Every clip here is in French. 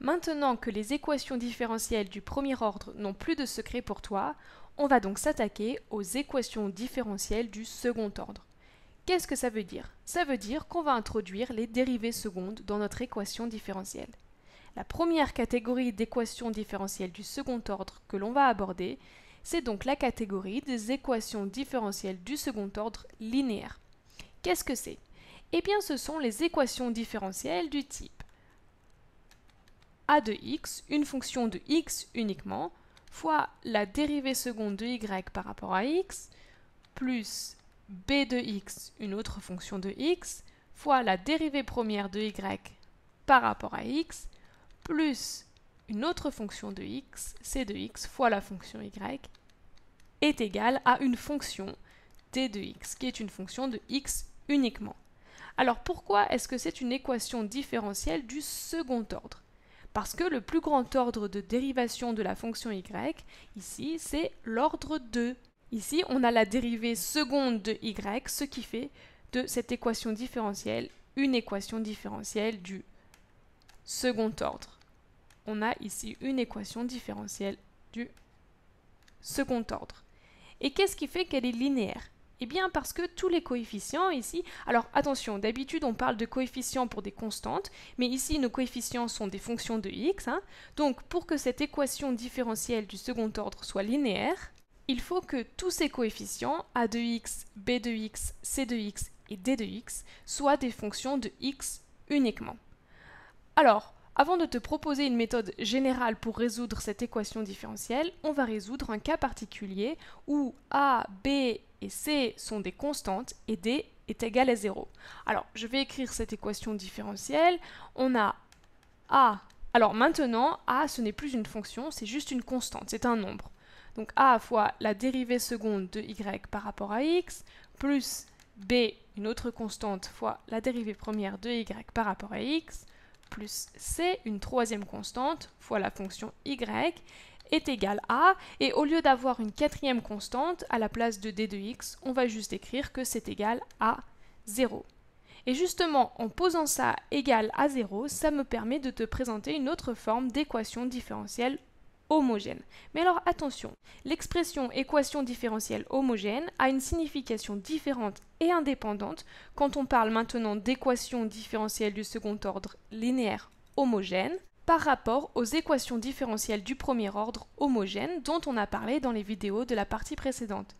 Maintenant que les équations différentielles du premier ordre n'ont plus de secret pour toi, on va donc s'attaquer aux équations différentielles du second ordre. Qu'est-ce que ça veut dire Ça veut dire qu'on va introduire les dérivées secondes dans notre équation différentielle. La première catégorie d'équations différentielles du second ordre que l'on va aborder, c'est donc la catégorie des équations différentielles du second ordre linéaire. Qu'est-ce que c'est Eh bien ce sont les équations différentielles du type a de x, une fonction de x uniquement, fois la dérivée seconde de y par rapport à x, plus b de x, une autre fonction de x, fois la dérivée première de y par rapport à x, plus une autre fonction de x, c de x, fois la fonction y, est égale à une fonction d de x, qui est une fonction de x uniquement. Alors pourquoi est-ce que c'est une équation différentielle du second ordre parce que le plus grand ordre de dérivation de la fonction y, ici, c'est l'ordre 2. Ici, on a la dérivée seconde de y, ce qui fait de cette équation différentielle une équation différentielle du second ordre. On a ici une équation différentielle du second ordre. Et qu'est-ce qui fait qu'elle est linéaire eh bien parce que tous les coefficients ici, alors attention, d'habitude on parle de coefficients pour des constantes, mais ici nos coefficients sont des fonctions de x, hein. donc pour que cette équation différentielle du second ordre soit linéaire, il faut que tous ces coefficients, a de x, b de x, c de x et d de x, soient des fonctions de x uniquement. Alors, avant de te proposer une méthode générale pour résoudre cette équation différentielle, on va résoudre un cas particulier où a, b et C sont des constantes et D est égal à 0. Alors, je vais écrire cette équation différentielle. On a A. Alors maintenant, A, ce n'est plus une fonction, c'est juste une constante, c'est un nombre. Donc A fois la dérivée seconde de Y par rapport à X, plus B, une autre constante, fois la dérivée première de Y par rapport à X, plus C, une troisième constante, fois la fonction Y, est égal à, et au lieu d'avoir une quatrième constante à la place de d de x, on va juste écrire que c'est égal à 0. Et justement, en posant ça égal à 0, ça me permet de te présenter une autre forme d'équation différentielle homogène. Mais alors attention, l'expression équation différentielle homogène a une signification différente et indépendante quand on parle maintenant d'équation différentielle du second ordre linéaire homogène par rapport aux équations différentielles du premier ordre homogènes dont on a parlé dans les vidéos de la partie précédente.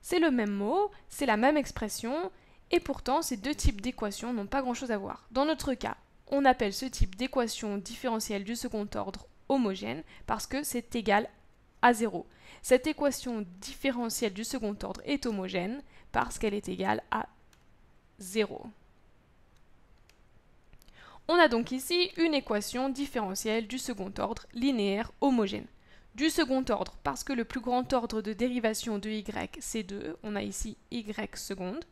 C'est le même mot, c'est la même expression, et pourtant ces deux types d'équations n'ont pas grand-chose à voir. Dans notre cas, on appelle ce type d'équation différentielle du second ordre homogène parce que c'est égal à 0. Cette équation différentielle du second ordre est homogène parce qu'elle est égale à 0. On a donc ici une équation différentielle du second ordre linéaire homogène. Du second ordre, parce que le plus grand ordre de dérivation de y, c'est 2, on a ici y seconde.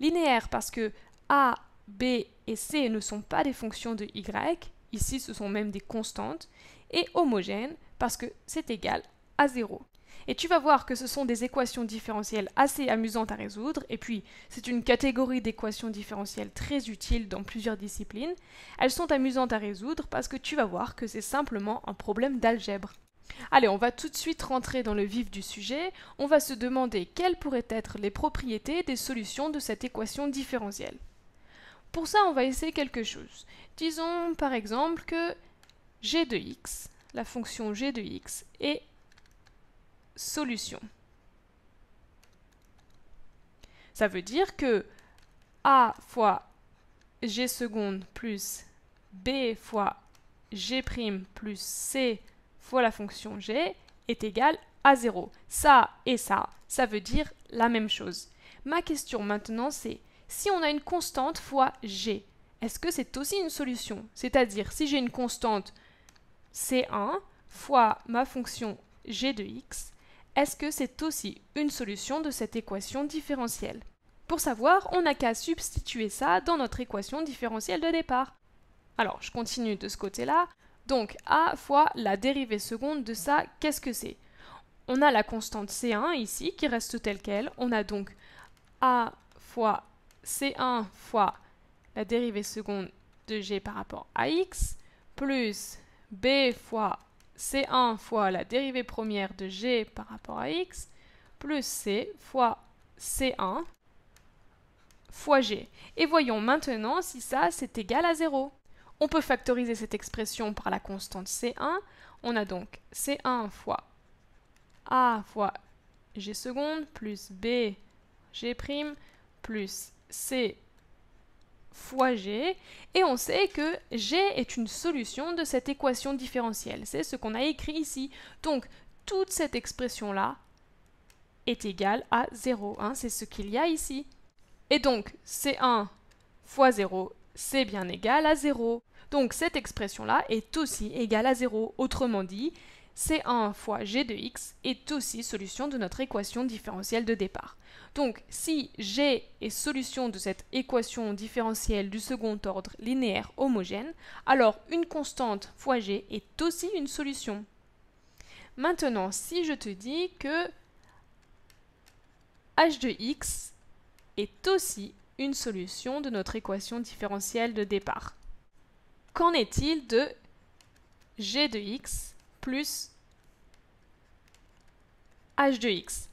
Linéaire, parce que a, b et c ne sont pas des fonctions de y, ici ce sont même des constantes. Et homogène, parce que c'est égal à 0. Et tu vas voir que ce sont des équations différentielles assez amusantes à résoudre, et puis c'est une catégorie d'équations différentielles très utile dans plusieurs disciplines. Elles sont amusantes à résoudre parce que tu vas voir que c'est simplement un problème d'algèbre. Allez, on va tout de suite rentrer dans le vif du sujet. On va se demander quelles pourraient être les propriétés des solutions de cette équation différentielle. Pour ça, on va essayer quelque chose. Disons par exemple que g de x, la fonction g de x, est solution. Ça veut dire que A fois G seconde plus B fois G prime plus C fois la fonction G est égal à 0. Ça et ça, ça veut dire la même chose. Ma question maintenant c'est, si on a une constante fois G, est-ce que c'est aussi une solution C'est-à-dire, si j'ai une constante C1 fois ma fonction G de X, est-ce que c'est aussi une solution de cette équation différentielle Pour savoir, on n'a qu'à substituer ça dans notre équation différentielle de départ. Alors, je continue de ce côté-là. Donc, a fois la dérivée seconde de ça, qu'est-ce que c'est On a la constante c1 ici qui reste telle qu'elle. On a donc a fois c1 fois la dérivée seconde de g par rapport à x, plus b fois C1 fois la dérivée première de G par rapport à X, plus C fois C1 fois G. Et voyons maintenant si ça, c'est égal à 0. On peut factoriser cette expression par la constante C1. On a donc C1 fois A fois G seconde plus B G prime plus C fois g, et on sait que g est une solution de cette équation différentielle. C'est ce qu'on a écrit ici. Donc, toute cette expression-là est égale à 0. Hein, c'est ce qu'il y a ici. Et donc, c1 fois 0, c'est bien égal à 0. Donc, cette expression-là est aussi égale à 0. Autrement dit, C1 fois g de x est aussi solution de notre équation différentielle de départ. Donc si g est solution de cette équation différentielle du second ordre linéaire homogène, alors une constante fois g est aussi une solution. Maintenant, si je te dis que h de x est aussi une solution de notre équation différentielle de départ. Qu'en est-il de g de x plus h de x.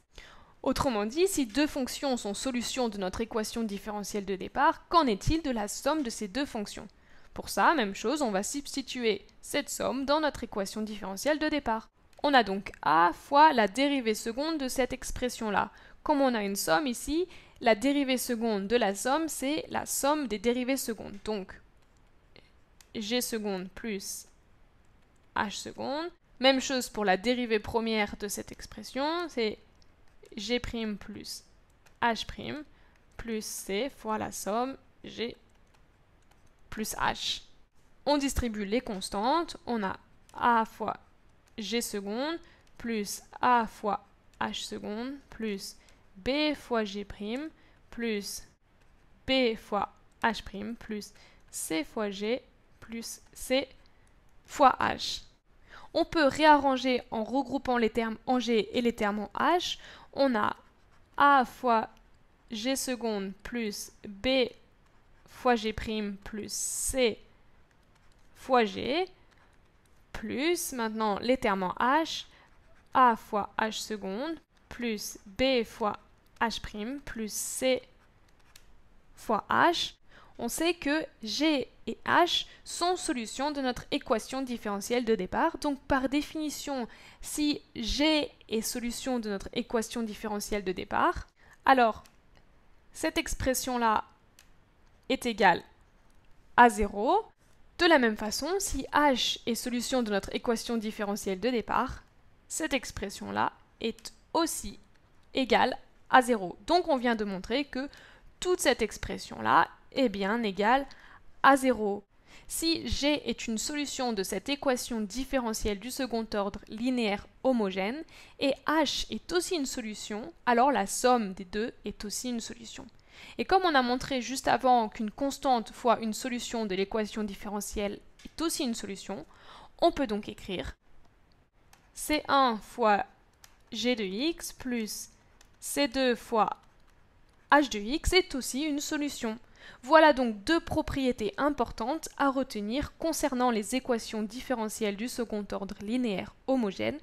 Autrement dit, si deux fonctions sont solutions de notre équation différentielle de départ, qu'en est-il de la somme de ces deux fonctions Pour ça, même chose, on va substituer cette somme dans notre équation différentielle de départ. On a donc a fois la dérivée seconde de cette expression-là. Comme on a une somme ici, la dérivée seconde de la somme, c'est la somme des dérivées secondes. Donc, g seconde plus h seconde même chose pour la dérivée première de cette expression, c'est g' plus h' plus c fois la somme g plus h. On distribue les constantes, on a a fois g seconde plus a fois h seconde plus b fois g' plus b fois h' plus c fois g plus c fois h. On peut réarranger en regroupant les termes en G et les termes en H. On a A fois G seconde plus B fois G prime plus C fois G plus maintenant les termes en H A fois H seconde plus B fois H prime plus C fois H on sait que g et h sont solutions de notre équation différentielle de départ. Donc par définition, si g est solution de notre équation différentielle de départ, alors cette expression-là est égale à 0. De la même façon, si h est solution de notre équation différentielle de départ, cette expression-là est aussi égale à 0. Donc on vient de montrer que toute cette expression-là est bien égal à 0. Si G est une solution de cette équation différentielle du second ordre linéaire homogène et H est aussi une solution, alors la somme des deux est aussi une solution. Et comme on a montré juste avant qu'une constante fois une solution de l'équation différentielle est aussi une solution, on peut donc écrire C1 fois G de x plus C2 fois H de x est aussi une solution. Voilà donc deux propriétés importantes à retenir concernant les équations différentielles du second ordre linéaire homogène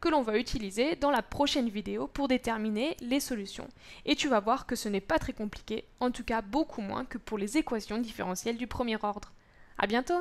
que l'on va utiliser dans la prochaine vidéo pour déterminer les solutions. Et tu vas voir que ce n'est pas très compliqué, en tout cas beaucoup moins que pour les équations différentielles du premier ordre. A bientôt